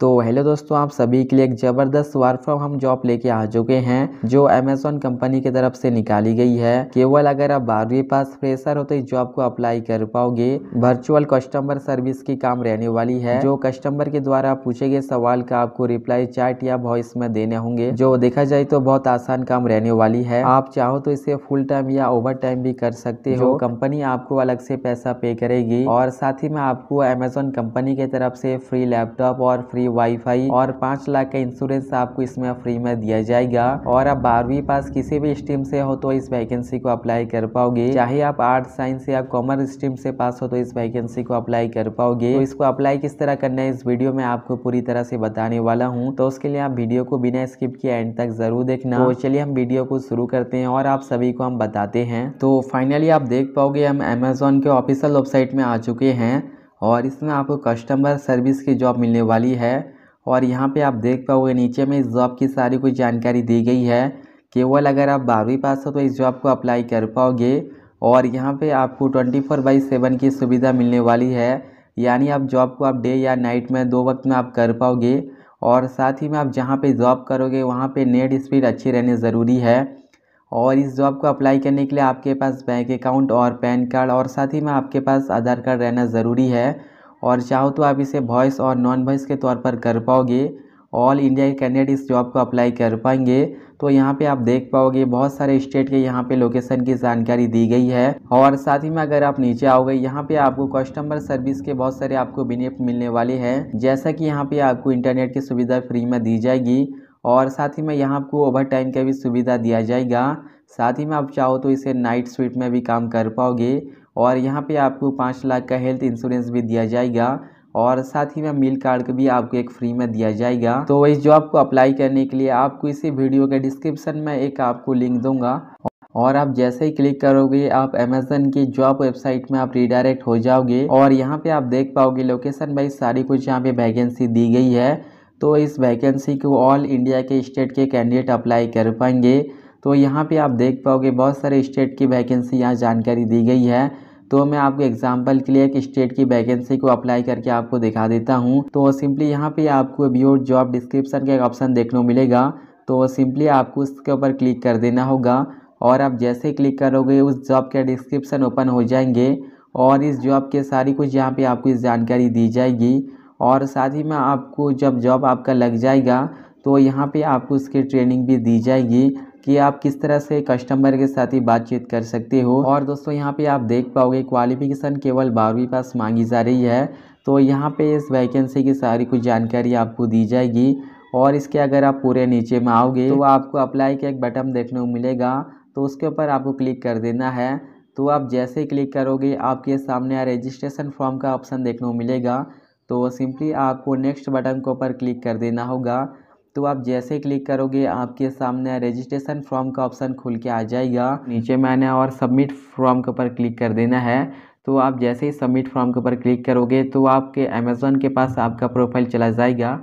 तो हेलो दोस्तों आप सभी के लिए एक ज़बरदस्त वर्क फ्रॉम हम जॉब लेके आ चुके हैं जो अमेजोन कंपनी की तरफ से निकाली गई है केवल अगर आप बारहवीं पास फ्रेशर हो तो इस जॉब को अप्लाई कर पाओगे वर्चुअल कस्टमर सर्विस की काम रहने वाली है जो कस्टमर के द्वारा पूछे गए सवाल का आपको रिप्लाई चैट या वॉइस में देने होंगे जो देखा जाए तो बहुत आसान काम रहने वाली है आप चाहो तो इसे फुल टाइम या ओवर टाइम भी कर सकते हो कंपनी आपको अलग से पैसा पे करेगी और साथ ही में आपको अमेजोन कंपनी के तरफ से फ्री लैपटॉप और फ्री फ्री वाईफाई और पांच लाख का इंश्योरेंस आपको इसमें फ्री में दिया जाएगा और आप बारहवीं पास किसी भी स्ट्रीम से हो तो इस वैकेंसी को अप्लाई कर पाओगे चाहे आप आर्ट साइंस या कॉमर्स स्ट्रीम से पास हो तो इस वैकेंसी को अप्लाई कर पाओगे तो इसको अप्लाई किस तरह करना है इस वीडियो में आपको पूरी तरह से बताने वाला हूँ तो उसके लिए आप वीडियो को बिना स्किप किए एंड तक जरूर देखना तो चलिए हम वीडियो को शुरू करते हैं और आप सभी को हम बताते हैं तो फाइनली आप देख पाओगे हम अमेजोन के ऑफिसियल वेबसाइट में आ चुके हैं और इसमें आपको कस्टमर सर्विस की जॉब मिलने वाली है और यहाँ पे आप देख पाओगे नीचे में इस जॉब की सारी कुछ जानकारी दी गई है केवल अगर आप बारहवीं पास हो तो इस जॉब को अप्लाई कर पाओगे और यहाँ पे आपको ट्वेंटी फोर बाई सेवन की सुविधा मिलने वाली है यानी आप जॉब को आप डे या नाइट में दो वक्त में आप कर पाओगे और साथ ही में आप जहाँ पर जॉब करोगे वहाँ पर नेट स्पीड अच्छी रहनी ज़रूरी है और इस जॉब को अप्लाई करने के लिए आपके पास बैंक अकाउंट और पैन कार्ड और साथ ही में आपके पास आधार कार्ड रहना ज़रूरी है और चाहो तो आप इसे वॉइस और नॉन वॉइस के तौर पर कर पाओगे ऑल इंडिया के कैंडिडेट इस जॉब को अप्लाई कर पाएंगे तो यहाँ पे आप देख पाओगे बहुत सारे स्टेट के यहाँ पे लोकेशन की जानकारी दी गई है और साथ ही में अगर आप नीचे आओगे यहाँ पे आपको कस्टमर सर्विस के बहुत सारे आपको बेनिफिट मिलने वाले हैं जैसा कि यहाँ पे आपको इंटरनेट की सुविधा फ्री में दी जाएगी और साथ ही में यहाँ आपको ओवर टाइम का भी सुविधा दिया जाएगा साथ ही में आप चाहो तो इसे नाइट स्वीट में भी काम कर पाओगे और यहाँ पे आपको पाँच लाख का हेल्थ इंश्योरेंस भी दिया जाएगा और साथ ही में मील कार्ड का भी आपको एक फ्री में दिया जाएगा तो इस जॉब को अप्लाई करने के लिए आपको इसी वीडियो के डिस्क्रिप्शन में एक आपको लिंक दूंगा और आप जैसे ही क्लिक करोगे आप अमेजन की जॉब वेबसाइट में आप रिडायरेक्ट हो जाओगे और यहाँ पे आप देख पाओगे लोकेशन भाई सारी कुछ यहाँ पे वैकेंसी दी गई है तो इस वैकेंसी को ऑल इंडिया के स्टेट के कैंडिडेट अप्लाई कर पाएंगे तो यहाँ पे आप देख पाओगे बहुत सारे स्टेट की वैकेंसी यहाँ जानकारी दी गई है तो मैं आपको एग्जाम्पल के लिए एक स्टेट की वैकेंसी को अप्लाई करके आपको दिखा देता हूँ तो सिंपली यहाँ पे आपको बी जॉब डिस्क्रिप्शन का एक ऑप्शन देखने को मिलेगा तो सिंपली आपको उसके ऊपर क्लिक कर देना होगा और आप जैसे क्लिक करोगे उस जॉब के डिस्क्रिप्शन ओपन हो जाएंगे और इस जॉब के सारी कुछ यहाँ पे आपको इस जानकारी दी जाएगी और साथ ही में आपको जब जॉब आपका लग जाएगा तो यहाँ पे आपको उसकी ट्रेनिंग भी दी जाएगी कि आप किस तरह से कस्टमर के साथ ही बातचीत कर सकते हो और दोस्तों यहाँ पे आप देख पाओगे क्वालिफिकेशन केवल बारहवीं पास मांगी जा रही है तो यहाँ पे इस वैकेंसी की सारी कुछ जानकारी आपको दी जाएगी और इसके अगर आप पूरे नीचे में आओगे तो आपको अप्लाई का एक बटन देखने को मिलेगा तो उसके ऊपर आपको क्लिक कर देना है तो आप जैसे ही क्लिक करोगे आपके सामने रजिस्ट्रेशन फॉर्म का ऑप्शन देखने को मिलेगा तो सिंपली आपको नेक्स्ट बटन के ऊपर क्लिक कर देना होगा तो आप जैसे क्लिक करोगे आपके सामने रजिस्ट्रेशन फॉर्म का ऑप्शन खुल के आ जाएगा नीचे मैंने और सबमिट फॉर्म के ऊपर क्लिक कर देना है तो आप जैसे ही सबमिट फॉर्म के ऊपर क्लिक करोगे तो आपके अमेज़ोन के पास आपका प्रोफाइल चला जाएगा